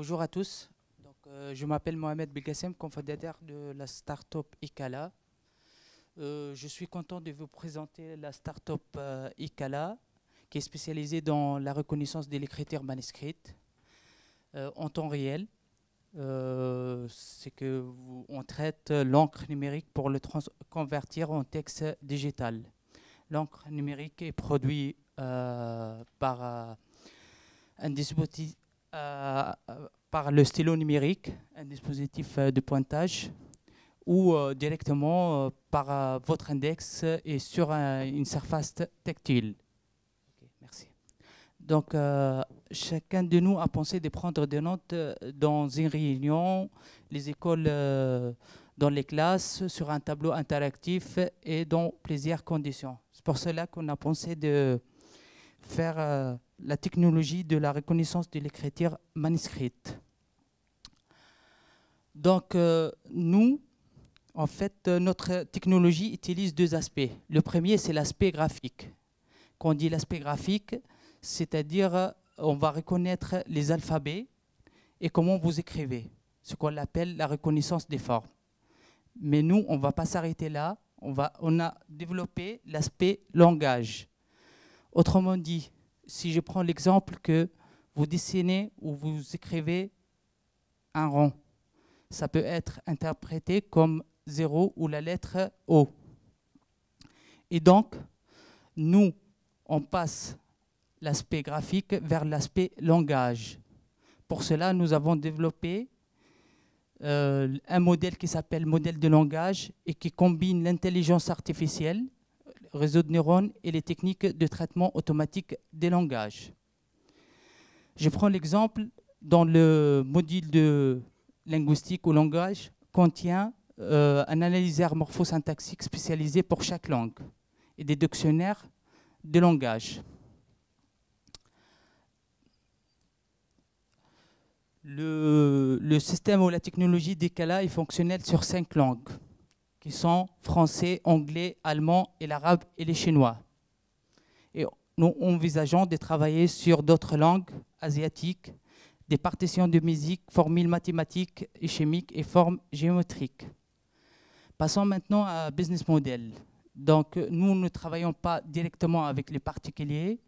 Bonjour à tous. Donc, euh, je m'appelle Mohamed Begassem, cofondateur de la start-up ICALA. Euh, je suis content de vous présenter la start-up euh, ICALA, qui est spécialisée dans la reconnaissance des l'écriture manuscrite en temps réel. C'est que on traite l'encre numérique pour le convertir en texte digital. L'encre numérique est produite par un dispositif par le stylo numérique, un dispositif euh, de pointage, ou euh, directement euh, par votre index et sur une surface tactile. merci. Donc, chacun de nous a pensé de prendre des notes dans une réunion, les écoles, dans les classes, sur un tableau interactif et dans plusieurs conditions. C'est pour cela qu'on a pensé de faire euh, la technologie de la reconnaissance de l'écriture manuscrite. Donc, euh, nous, en fait, euh, notre technologie utilise deux aspects. Le premier, c'est l'aspect graphique. Quand on dit l'aspect graphique, c'est-à-dire on va reconnaître les alphabets et comment vous écrivez, ce qu'on appelle la reconnaissance des formes. Mais nous, on ne va pas s'arrêter là, on, va, on a développé l'aspect langage. Autrement dit, si je prends l'exemple que vous dessinez ou vous écrivez un rond, ça peut être interprété comme 0 ou la lettre O. Et donc, nous, on passe l'aspect graphique vers l'aspect langage. Pour cela, nous avons développé euh, un modèle qui s'appelle modèle de langage et qui combine l'intelligence artificielle réseaux de neurones et les techniques de traitement automatique des langages. Je prends l'exemple dans le module de linguistique au langage contient euh, un analyseur morphosyntaxique spécialisé pour chaque langue et des dictionnaires de langage. Le, système ou la technologie décala est fonctionnel sur cinq langues qui sont français, anglais, allemand et l'arabe et les chinois. Et nous envisageons de travailler sur d'autres langues asiatiques, des partitions de musique, formules mathématiques et chimiques et formes géométriques. Passons maintenant à business model. Donc nous ne travaillons pas directement avec les particuliers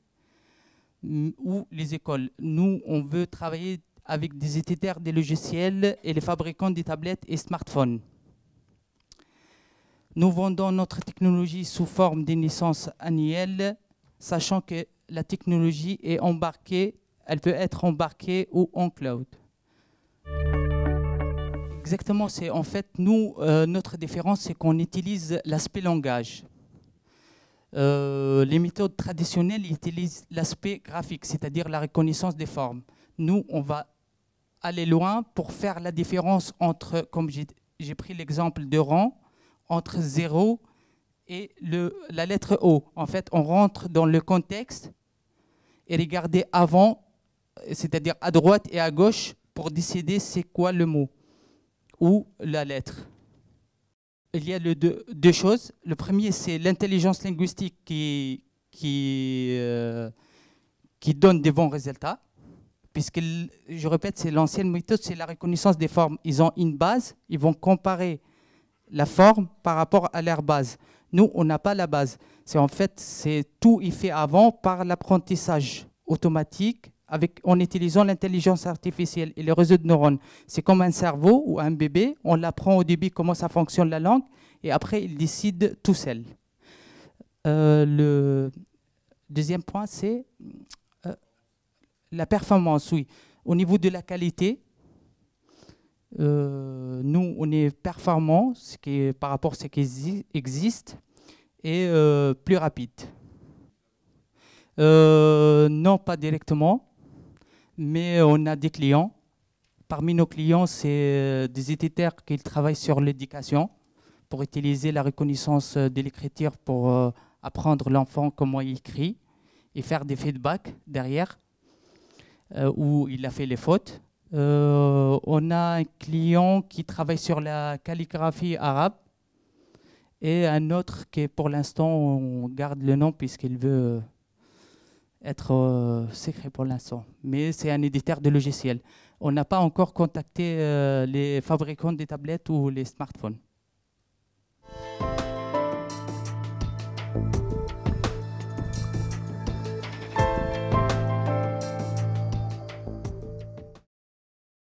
ou les écoles. Nous, on veut travailler avec des éditeurs des logiciels et les fabricants des tablettes et smartphones. Nous vendons notre technologie sous forme d'une licence annuelle, sachant que la technologie est embarquée, elle peut être embarquée ou en cloud. Exactement, c'est en fait nous, euh, notre différence, c'est qu'on utilise l'aspect langage. Euh, les méthodes traditionnelles utilisent l'aspect graphique, c'est-à-dire la reconnaissance des formes. Nous, on va aller loin pour faire la différence entre, comme j'ai pris l'exemple de rang, entre 0 et le, la lettre O. En fait, on rentre dans le contexte et regarder avant, c'est-à-dire à droite et à gauche, pour décider c'est quoi le mot ou la lettre. Il y a deux, choses. Le premier, c'est l'intelligence linguistique qui, qui, euh, qui donne des bons résultats. Puisque, je répète, c'est l'ancienne méthode, c'est la reconnaissance des formes. Ils ont une base, ils vont comparer la forme par rapport à leur base. Nous, on n'a pas la base. C'est en fait, c'est tout Il fait avant par l'apprentissage automatique avec, en utilisant l'intelligence artificielle et les réseaux de neurones. C'est comme un cerveau ou un bébé, on l'apprend au début comment ça fonctionne la langue, et après il décide tout seul. Euh, le deuxième point, c'est euh, la performance, oui. Au niveau de la qualité, euh, nous, on est performant par rapport à ce qui existe et euh, plus rapide. Euh, non, pas directement, mais on a des clients. Parmi nos clients, c'est des éditeurs qui travaillent sur l'éducation pour utiliser la reconnaissance de l'écriture pour apprendre l'enfant comment il écrit et faire des feedbacks derrière où il a fait les fautes euh, on a un client qui travaille sur la calligraphie arabe et un autre qui, pour l'instant, on garde le nom puisqu'il veut être euh, secret pour l'instant. Mais c'est un éditeur de logiciels. On n'a pas encore contacté euh, les fabricants des tablettes ou les smartphones.